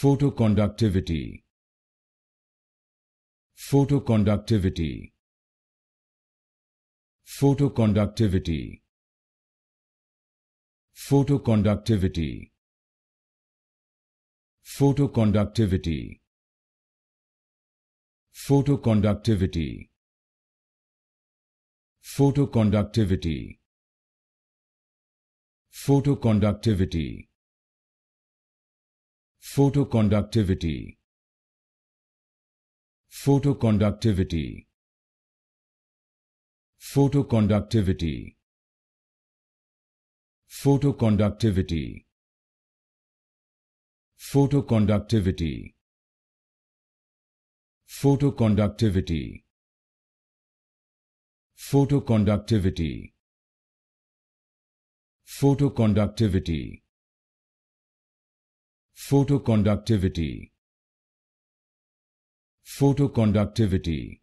photoconductivity photoconductivity photoconductivity photoconductivity photoconductivity photoconductivity photoconductivity photoconductivity Photoconductivity Photoconductivity Photoconductivity Photoconductivity Photoconductivity Photoconductivity Photoconductivity Photoconductivity Photoconductivity Photoconductivity